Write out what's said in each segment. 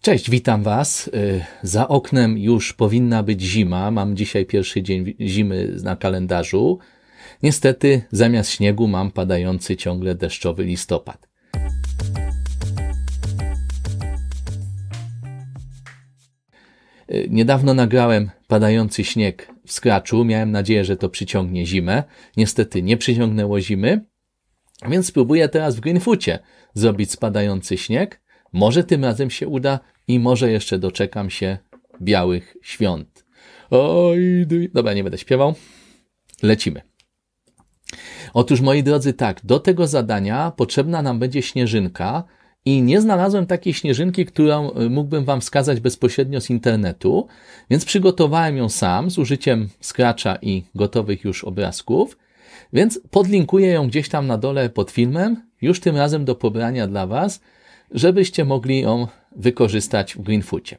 Cześć, witam Was. Y, za oknem już powinna być zima. Mam dzisiaj pierwszy dzień zimy na kalendarzu. Niestety, zamiast śniegu mam padający ciągle deszczowy listopad. Y, niedawno nagrałem padający śnieg w skraczu. Miałem nadzieję, że to przyciągnie zimę. Niestety nie przyciągnęło zimy, więc spróbuję teraz w Greenfucie zrobić spadający śnieg. Może tym razem się uda i może jeszcze doczekam się białych świąt. Oj, dobra, nie będę śpiewał. Lecimy. Otóż, moi drodzy, tak, do tego zadania potrzebna nam będzie śnieżynka i nie znalazłem takiej śnieżynki, którą y, mógłbym Wam wskazać bezpośrednio z internetu, więc przygotowałem ją sam z użyciem Scratcha i gotowych już obrazków, więc podlinkuję ją gdzieś tam na dole pod filmem, już tym razem do pobrania dla Was żebyście mogli ją wykorzystać w Greenfootie.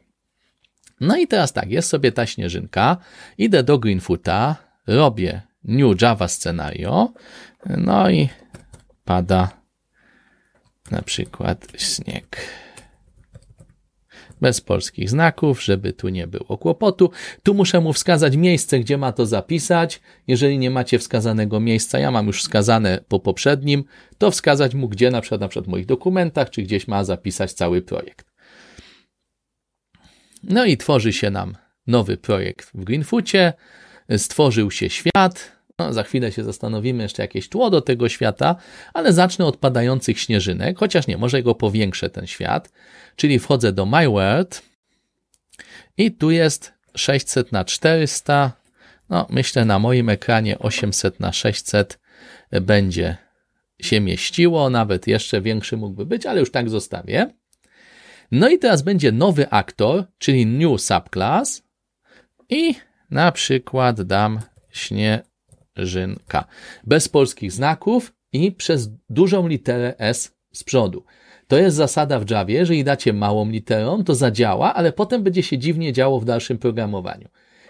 No i teraz tak, jest sobie ta śnieżynka, idę do Greenfoota, robię new Java scenario, no i pada na przykład śnieg bez polskich znaków, żeby tu nie było kłopotu. Tu muszę mu wskazać miejsce, gdzie ma to zapisać. Jeżeli nie macie wskazanego miejsca, ja mam już wskazane po poprzednim, to wskazać mu, gdzie na przykład, na przykład w moich dokumentach, czy gdzieś ma zapisać cały projekt. No i tworzy się nam nowy projekt w Greenfoocie, stworzył się świat, no, za chwilę się zastanowimy, jeszcze jakieś tło do tego świata, ale zacznę od padających śnieżynek, chociaż nie, może go powiększę ten świat. Czyli wchodzę do My World i tu jest 600 na 400. No, myślę na moim ekranie 800 na 600 będzie się mieściło, nawet jeszcze większy mógłby być, ale już tak zostawię. No i teraz będzie nowy aktor, czyli new subclass i na przykład dam śnie żynka Bez polskich znaków i przez dużą literę S z przodu. To jest zasada w Javie, jeżeli dacie małą literą, to zadziała, ale potem będzie się dziwnie działo w dalszym programowaniu.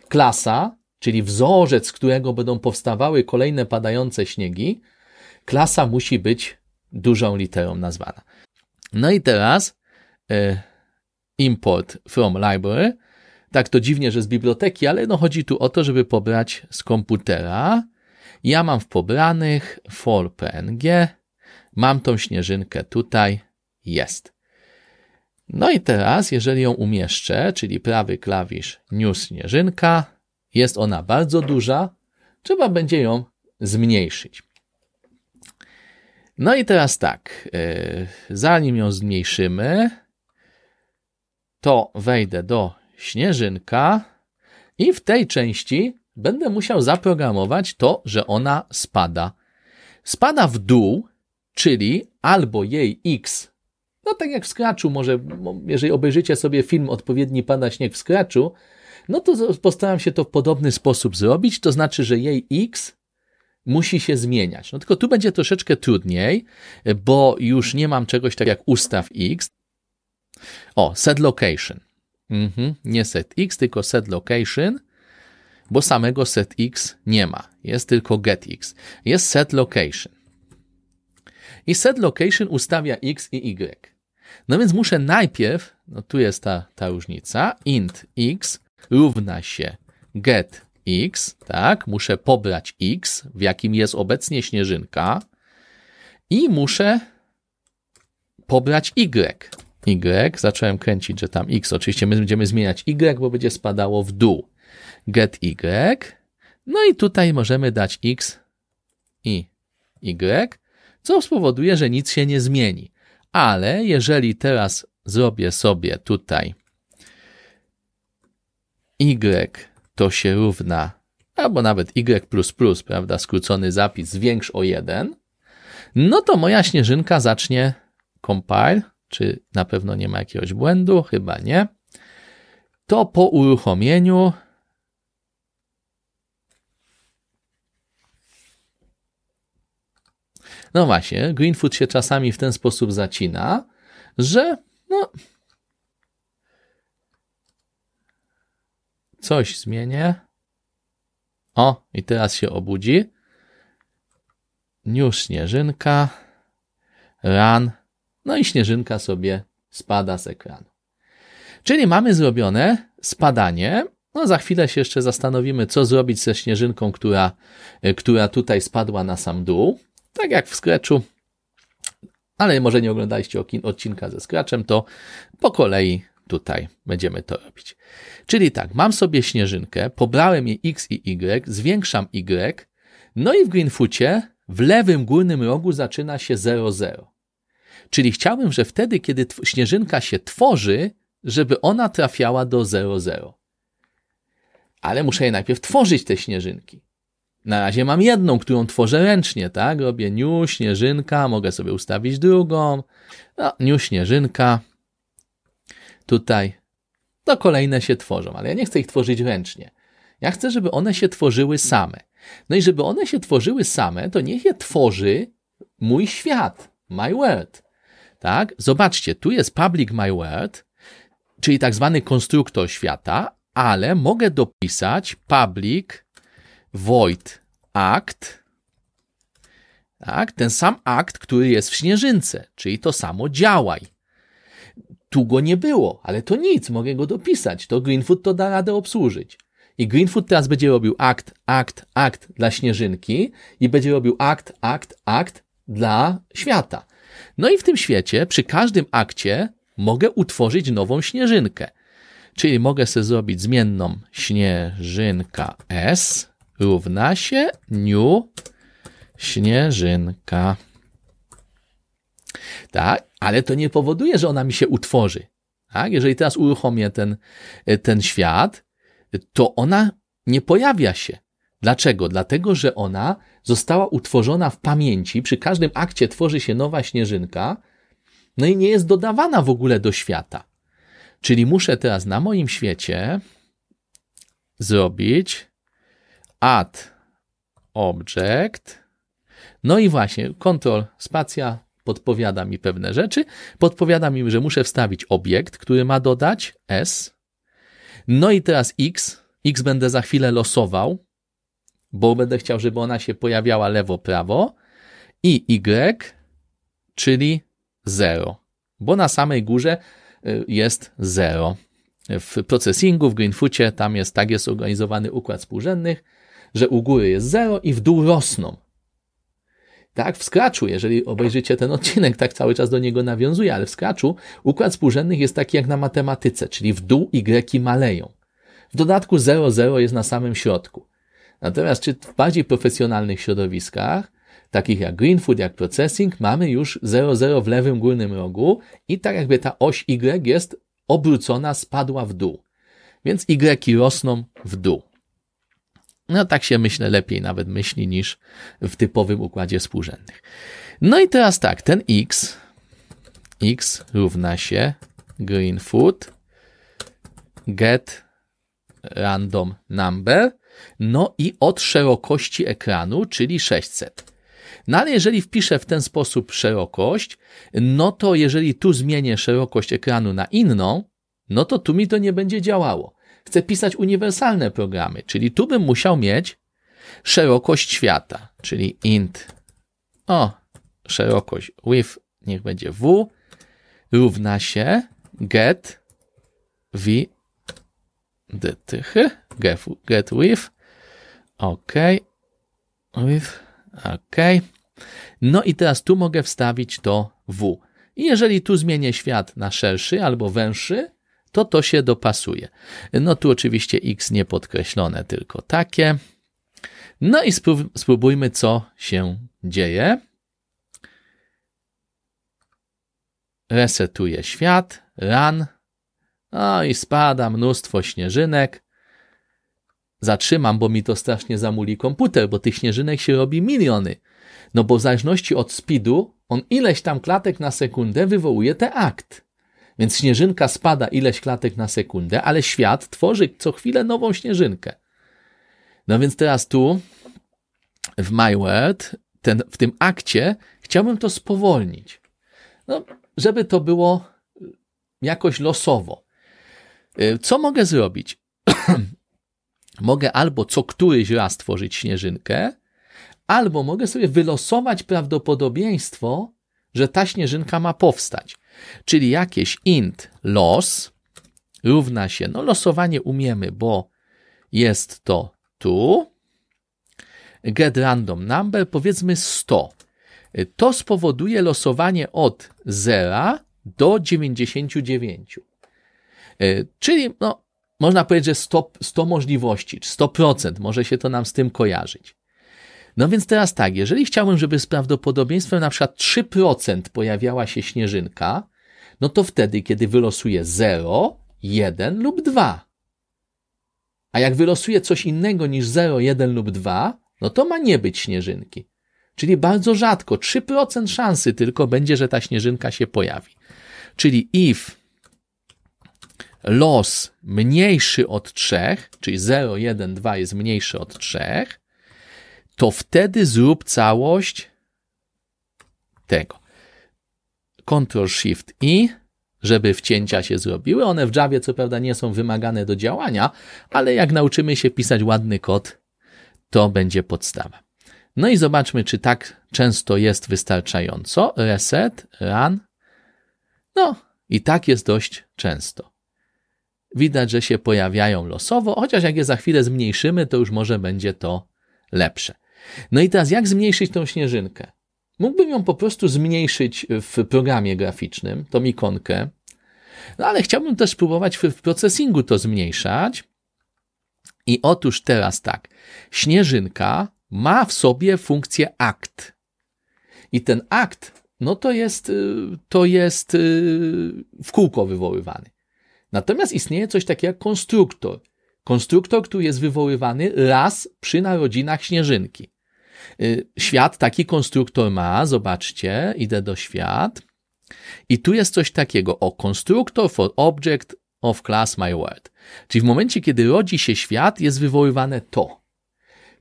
Klasa, czyli wzorzec, z którego będą powstawały kolejne padające śniegi, klasa musi być dużą literą nazwana. No i teraz e, import from library. Tak to dziwnie, że z biblioteki, ale no chodzi tu o to, żeby pobrać z komputera ja mam w pobranych for PNG, mam tą śnieżynkę tutaj, jest. No i teraz, jeżeli ją umieszczę, czyli prawy klawisz new śnieżynka, jest ona bardzo duża, trzeba będzie ją zmniejszyć. No i teraz tak, e, zanim ją zmniejszymy, to wejdę do śnieżynka i w tej części będę musiał zaprogramować to, że ona spada. Spada w dół, czyli albo jej x, no tak jak w Scratchu, może, jeżeli obejrzycie sobie film odpowiedni Pada Śnieg w Scratchu, no to postaram się to w podobny sposób zrobić, to znaczy, że jej x musi się zmieniać. No tylko tu będzie troszeczkę trudniej, bo już nie mam czegoś tak jak ustaw x. O, set location. Mhm, nie set x, tylko set location bo samego set x nie ma. Jest tylko getX. Jest set location. I set location ustawia x i y. No więc muszę najpierw, no tu jest ta, ta różnica, int x równa się get x, tak? Muszę pobrać x, w jakim jest obecnie śnieżynka i muszę pobrać y. Y, zacząłem kręcić, że tam x, oczywiście my będziemy zmieniać y, bo będzie spadało w dół get y. No i tutaj możemy dać x i y, co spowoduje, że nic się nie zmieni. Ale jeżeli teraz zrobię sobie tutaj y to się równa, albo nawet y plus plus, prawda, skrócony zapis, zwiększ o 1, no to moja śnieżynka zacznie compile, czy na pewno nie ma jakiegoś błędu, chyba nie. To po uruchomieniu No właśnie, Greenfoot się czasami w ten sposób zacina, że no. Coś zmienię. O, i teraz się obudzi. Niu śnieżynka, ran. No i śnieżynka sobie spada z ekranu. Czyli mamy zrobione spadanie. No za chwilę się jeszcze zastanowimy, co zrobić ze śnieżynką, która, która tutaj spadła na sam dół tak jak w Scratchu, ale może nie oglądaliście odcinka ze Scratchem, to po kolei tutaj będziemy to robić. Czyli tak, mam sobie śnieżynkę, pobrałem jej x i y, zwiększam y, no i w Greenfoocie w lewym górnym rogu zaczyna się 0,0. Czyli chciałbym, że wtedy, kiedy śnieżynka się tworzy, żeby ona trafiała do 0,0. Ale muszę je najpierw tworzyć te śnieżynki. Na razie mam jedną, którą tworzę ręcznie, tak? Robię niu, śnieżynka, mogę sobie ustawić drugą. No, niu, śnieżynka. Tutaj. To kolejne się tworzą, ale ja nie chcę ich tworzyć ręcznie. Ja chcę, żeby one się tworzyły same. No i żeby one się tworzyły same, to niech je tworzy mój świat, my world. Tak? Zobaczcie, tu jest public my world, czyli tak zwany konstruktor świata, ale mogę dopisać public void act, tak, ten sam akt, który jest w śnieżynce, czyli to samo działaj. Tu go nie było, ale to nic, mogę go dopisać. To Greenfoot to da radę obsłużyć. I Greenfoot teraz będzie robił akt, akt, akt dla śnieżynki i będzie robił akt, akt, akt dla świata. No i w tym świecie, przy każdym akcie, mogę utworzyć nową śnieżynkę. Czyli mogę sobie zrobić zmienną śnieżynka S równa się niu śnieżynka. Tak, ale to nie powoduje, że ona mi się utworzy. Tak? Jeżeli teraz uruchomię ten, e, ten świat, to ona nie pojawia się. Dlaczego? Dlatego, że ona została utworzona w pamięci. Przy każdym akcie tworzy się nowa śnieżynka, no i nie jest dodawana w ogóle do świata. Czyli muszę teraz na moim świecie zrobić add object. No i właśnie, kontrol spacja podpowiada mi pewne rzeczy. Podpowiada mi, że muszę wstawić obiekt, który ma dodać s. No i teraz x. x będę za chwilę losował, bo będę chciał, żeby ona się pojawiała lewo, prawo. I y, czyli 0, bo na samej górze y, jest 0. W procesingu, w Greenfoocie, tam jest tak jest organizowany układ współrzędnych że u góry jest zero i w dół rosną. Tak, w Scratchu, jeżeli obejrzycie ten odcinek, tak cały czas do niego nawiązuje, ale w Scratchu układ współrzędnych jest taki jak na matematyce, czyli w dół y maleją. W dodatku 0,0 jest na samym środku. Natomiast czy w bardziej profesjonalnych środowiskach, takich jak Greenfood, jak Processing, mamy już 0,0 w lewym górnym rogu i tak jakby ta oś Y jest obrócona, spadła w dół. Więc Y rosną w dół. No tak się myślę lepiej nawet myśli niż w typowym układzie współrzędnych. No i teraz tak, ten x, x równa się food get random number, no i od szerokości ekranu, czyli 600. No ale jeżeli wpiszę w ten sposób szerokość, no to jeżeli tu zmienię szerokość ekranu na inną, no to tu mi to nie będzie działało chcę pisać uniwersalne programy, czyli tu bym musiał mieć szerokość świata, czyli int. O, szerokość with, niech będzie w, równa się get v dtch, get, get with, ok, with, ok. No i teraz tu mogę wstawić to w. I jeżeli tu zmienię świat na szerszy albo węższy, to to się dopasuje. No tu oczywiście x nie podkreślone, tylko takie. No i spróbujmy, co się dzieje. Resetuję świat, run No i spada mnóstwo śnieżynek. Zatrzymam, bo mi to strasznie zamuli komputer, bo tych śnieżynek się robi miliony. No bo w zależności od speedu, on ileś tam klatek na sekundę wywołuje te akt. Więc śnieżynka spada ileś klatek na sekundę, ale świat tworzy co chwilę nową śnieżynkę. No więc teraz tu w My World, ten, w tym akcie, chciałbym to spowolnić. No, żeby to było y, jakoś losowo. Y, co mogę zrobić? mogę albo co któryś raz tworzyć śnieżynkę, albo mogę sobie wylosować prawdopodobieństwo, że ta śnieżynka ma powstać. Czyli jakieś int los równa się, no losowanie umiemy, bo jest to tu, get random number, powiedzmy 100. To spowoduje losowanie od 0 do 99. E, czyli no, można powiedzieć, że 100, 100 możliwości, 100% może się to nam z tym kojarzyć. No więc teraz tak, jeżeli chciałbym, żeby z prawdopodobieństwem na przykład 3% pojawiała się śnieżynka, no to wtedy, kiedy wylosuje 0, 1 lub 2. A jak wylosuje coś innego niż 0, 1 lub 2, no to ma nie być śnieżynki. Czyli bardzo rzadko, 3% szansy tylko będzie, że ta śnieżynka się pojawi. Czyli if los mniejszy od 3, czyli 0, 1, 2 jest mniejszy od 3, to wtedy zrób całość tego. Ctrl-Shift-I, żeby wcięcia się zrobiły. One w Javie co prawda nie są wymagane do działania, ale jak nauczymy się pisać ładny kod, to będzie podstawa. No i zobaczmy, czy tak często jest wystarczająco. Reset, run. No i tak jest dość często. Widać, że się pojawiają losowo, chociaż jak je za chwilę zmniejszymy, to już może będzie to lepsze. No i teraz jak zmniejszyć tą śnieżynkę? Mógłbym ją po prostu zmniejszyć w programie graficznym, tą ikonkę, no ale chciałbym też spróbować w, w procesingu to zmniejszać. I otóż teraz tak, śnieżynka ma w sobie funkcję akt. I ten akt, no to jest, y, to jest y, w kółko wywoływany. Natomiast istnieje coś takiego jak konstruktor. Konstruktor, który jest wywoływany raz przy narodzinach śnieżynki. Y, świat taki konstruktor ma, zobaczcie, idę do świat. I tu jest coś takiego, o constructor for object of class my word. Czyli w momencie, kiedy rodzi się świat, jest wywoływane to.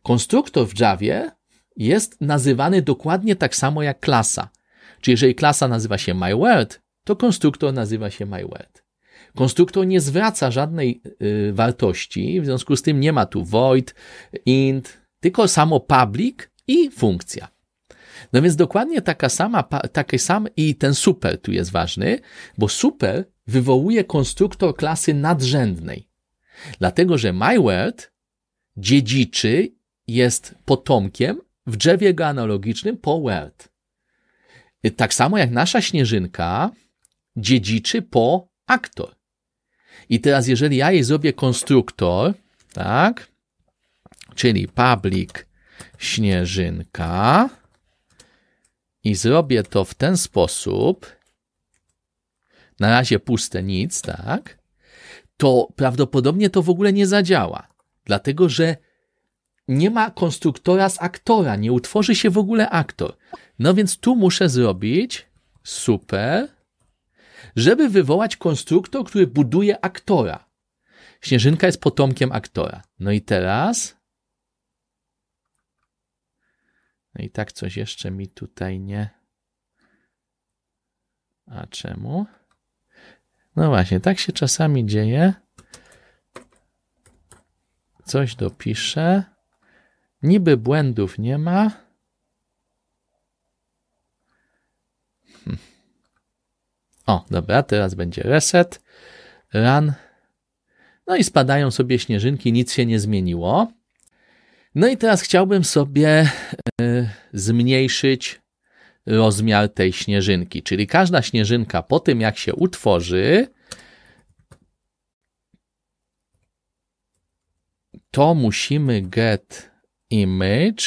Konstruktor w Javie jest nazywany dokładnie tak samo jak klasa. Czyli jeżeli klasa nazywa się my word, to konstruktor nazywa się my word. Konstruktor nie zwraca żadnej y, wartości, w związku z tym nie ma tu void, int, tylko samo public i funkcja. No więc dokładnie taka sama, taki sam i ten super tu jest ważny, bo super wywołuje konstruktor klasy nadrzędnej. Dlatego, że MyWord dziedziczy, jest potomkiem w drzewie genealogicznym po Word. Tak samo jak nasza śnieżynka dziedziczy po aktor. I teraz, jeżeli ja jej zrobię konstruktor, tak, czyli public śnieżynka i zrobię to w ten sposób, na razie puste nic, tak, to prawdopodobnie to w ogóle nie zadziała, dlatego że nie ma konstruktora z aktora, nie utworzy się w ogóle aktor. No więc tu muszę zrobić super, żeby wywołać konstruktor, który buduje aktora. Śnieżynka jest potomkiem aktora. No i teraz No i tak coś jeszcze mi tutaj nie. A czemu? No właśnie, tak się czasami dzieje. Coś dopiszę. Niby błędów nie ma. Hm. O, dobra, teraz będzie reset. Run. No i spadają sobie śnieżynki, nic się nie zmieniło. No i teraz chciałbym sobie e, zmniejszyć rozmiar tej śnieżynki, czyli każda śnieżynka po tym, jak się utworzy, to musimy get image.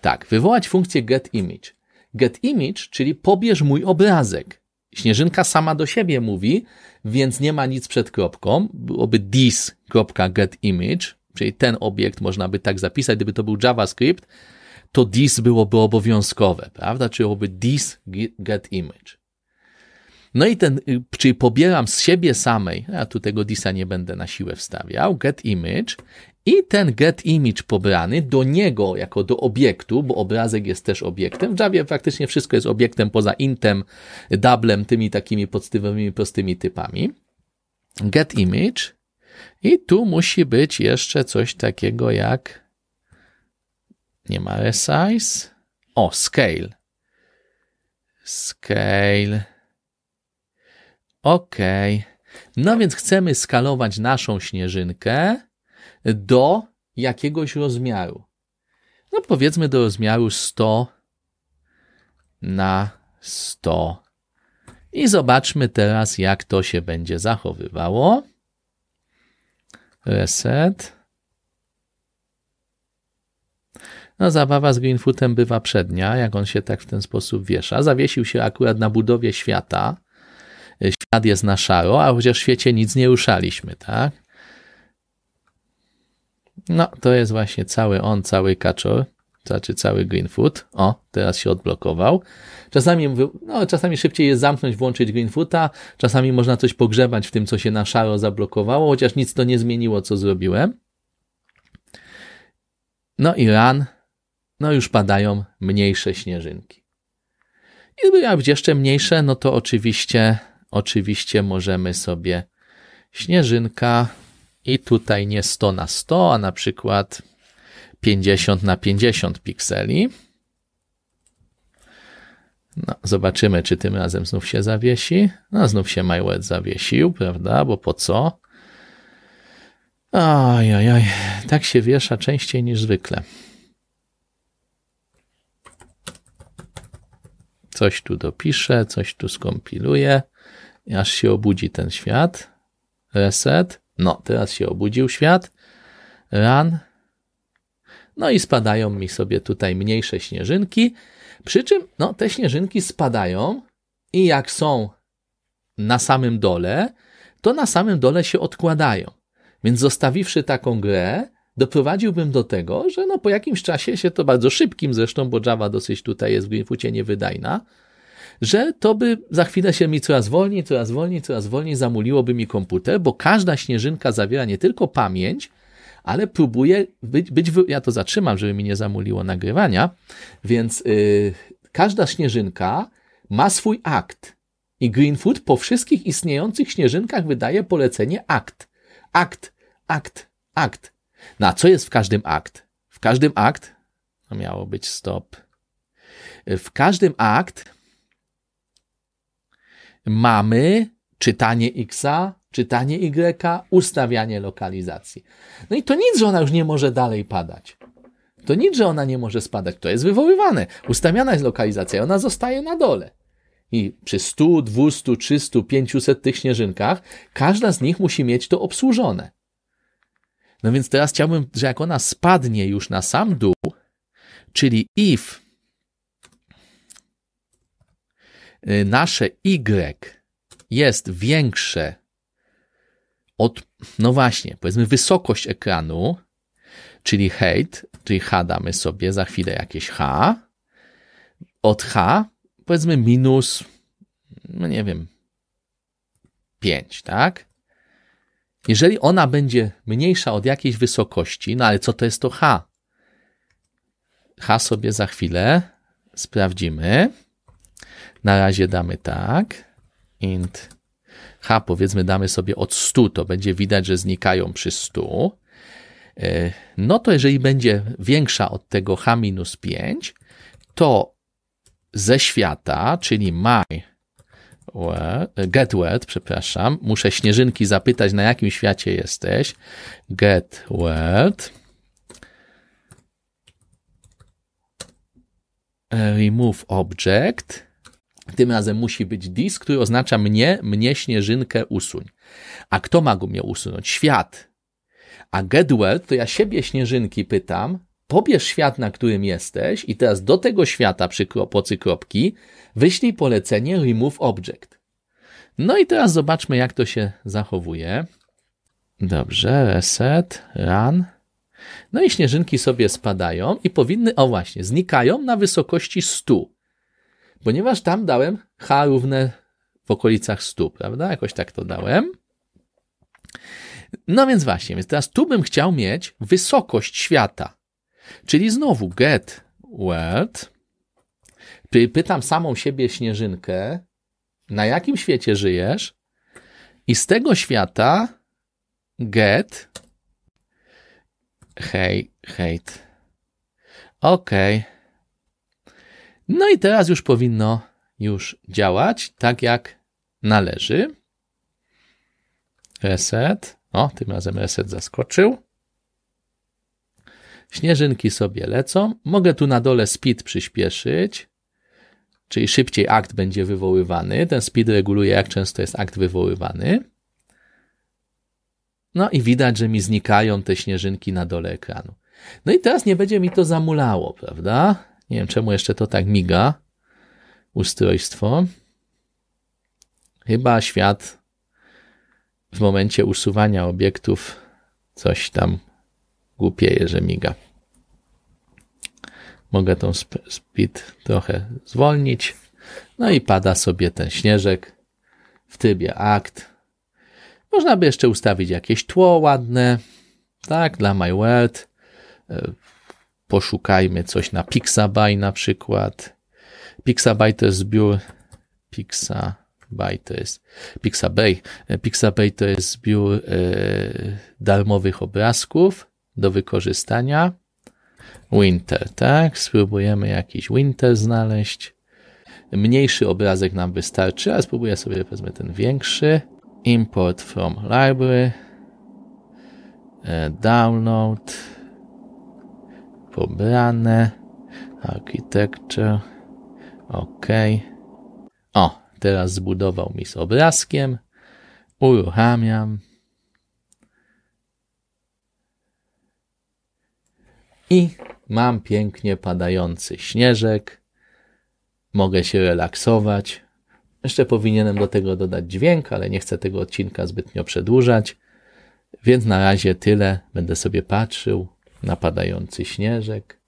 Tak, wywołać funkcję get image. Get image, czyli pobierz mój obrazek. Śnieżynka sama do siebie mówi, więc nie ma nic przed kropką. Byłoby this.getImage. Czyli ten obiekt można by tak zapisać, gdyby to był JavaScript, to this byłoby obowiązkowe, prawda? Czyli byłoby this get image. No i ten, y, czyli pobieram z siebie samej, ja tu tego disa nie będę na siłę wstawiał, get image i ten get image pobrany do niego jako do obiektu, bo obrazek jest też obiektem. W Javie praktycznie wszystko jest obiektem poza intem, dublem, tymi takimi podstawowymi prostymi typami. Get image i tu musi być jeszcze coś takiego jak, nie ma resize, o, scale. Scale. OK. No więc chcemy skalować naszą śnieżynkę do jakiegoś rozmiaru. No powiedzmy do rozmiaru 100 na 100. I zobaczmy teraz, jak to się będzie zachowywało. Reset. No, zabawa z Greenfootem bywa przednia, jak on się tak w ten sposób wiesza. Zawiesił się akurat na budowie świata. Y, świat jest na szaro, a chociaż w świecie nic nie ruszaliśmy, tak? No, to jest właśnie cały on, cały kaczor znaczy cały Greenfoot. O, teraz się odblokował. Czasami, no, czasami szybciej jest zamknąć, włączyć Greenfoota, czasami można coś pogrzebać w tym, co się na szaro zablokowało, chociaż nic to nie zmieniło, co zrobiłem. No i run. no już padają mniejsze śnieżynki. Gdyby miały być jeszcze mniejsze, no to oczywiście, oczywiście możemy sobie śnieżynka i tutaj nie 100 na 100, a na przykład 50 na 50 pikseli. No, zobaczymy, czy tym razem znów się zawiesi. No, znów się MyWed zawiesił, prawda? Bo po co? Oj, oj, oj. Tak się wiesza częściej niż zwykle. Coś tu dopiszę, coś tu skompiluję, aż się obudzi ten świat. Reset. No, teraz się obudził świat. Run. No i spadają mi sobie tutaj mniejsze śnieżynki. Przy czym no, te śnieżynki spadają i jak są na samym dole, to na samym dole się odkładają. Więc zostawiwszy taką grę, doprowadziłbym do tego, że no, po jakimś czasie się to bardzo szybkim, zresztą, bo Java dosyć tutaj jest w Greenfootie niewydajna, że to by za chwilę się mi coraz wolniej, coraz wolniej, coraz wolniej zamuliłoby mi komputer, bo każda śnieżynka zawiera nie tylko pamięć, ale próbuję być, być ja to zatrzymam, żeby mi nie zamuliło nagrywania, więc yy, każda śnieżynka ma swój akt. I Greenfoot po wszystkich istniejących śnieżynkach wydaje polecenie akt. Akt, akt, akt. No a co jest w każdym akt? W każdym akt, no miało być stop, w każdym akt mamy czytanie Xa, czytanie Y, ustawianie lokalizacji. No i to nic, że ona już nie może dalej padać. To nic, że ona nie może spadać, to jest wywoływane. Ustawiana jest lokalizacja, ona zostaje na dole. I przy 100, 200, 300, 500 tych śnieżynkach, każda z nich musi mieć to obsłużone. No więc teraz chciałbym, że jak ona spadnie już na sam dół, czyli if y, nasze y jest większe od, no właśnie, powiedzmy wysokość ekranu, czyli height, czyli H damy sobie za chwilę jakieś H, od H powiedzmy minus, no nie wiem, 5, tak? Jeżeli ona będzie mniejsza od jakiejś wysokości, no ale co to jest to H? H sobie za chwilę sprawdzimy. Na razie damy tak. int H powiedzmy damy sobie od 100, to będzie widać, że znikają przy 100. E, no to jeżeli będzie większa od tego H minus 5, to ze świata, czyli my get wet, przepraszam, muszę śnieżynki zapytać, na jakim świecie jesteś. Get wet. Remove object. Tym razem musi być dis, który oznacza mnie, mnie śnieżynkę usuń. A kto ma mnie usunąć? Świat. A Gedwell to ja siebie śnieżynki pytam, pobierz świat, na którym jesteś i teraz do tego świata przy pomocy kropki wyślij polecenie remove object. No i teraz zobaczmy, jak to się zachowuje. Dobrze, reset, run. No i śnieżynki sobie spadają i powinny, o właśnie, znikają na wysokości 100 ponieważ tam dałem h równe w okolicach 100, prawda? Jakoś tak to dałem. No więc właśnie, więc teraz tu bym chciał mieć wysokość świata. Czyli znowu get world. pytam samą siebie śnieżynkę, na jakim świecie żyjesz? I z tego świata get hej, hejt. Okej. Okay. No i teraz już powinno już działać tak jak należy. Reset. O, tym razem reset zaskoczył. Śnieżynki sobie lecą. Mogę tu na dole speed przyspieszyć, czyli szybciej akt będzie wywoływany. Ten speed reguluje, jak często jest akt wywoływany. No i widać, że mi znikają te śnieżynki na dole ekranu. No i teraz nie będzie mi to zamulało, prawda? Nie wiem, czemu jeszcze to tak miga ustrojstwo. Chyba świat w momencie usuwania obiektów coś tam głupieje, że miga. Mogę tą speed trochę zwolnić. No i pada sobie ten śnieżek w trybie akt. Można by jeszcze ustawić jakieś tło ładne, tak, dla My World. E, poszukajmy coś na Pixabay na przykład. Pixabay to jest zbiór Pixabay to jest Pixabay. Pixabay to jest zbiór e, darmowych obrazków do wykorzystania. Winter, tak? Spróbujemy jakiś winter znaleźć. Mniejszy obrazek nam wystarczy, ale spróbuję sobie, wezmę ten większy. Import from library. E, download pobrane. Architecture. OK. O, teraz zbudował mi z obrazkiem. Uruchamiam. I mam pięknie padający śnieżek. Mogę się relaksować. Jeszcze powinienem do tego dodać dźwięk, ale nie chcę tego odcinka zbytnio przedłużać. Więc na razie tyle. Będę sobie patrzył, napadający śnieżek,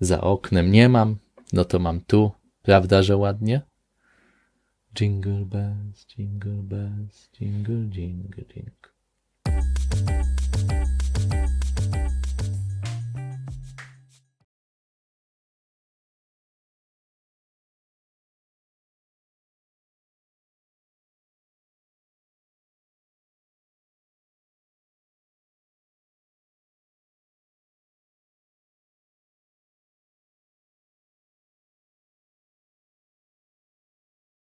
za oknem nie mam, no to mam tu, prawda, że ładnie? Jingle bells, jingle bells, jingle, jingle, jingle.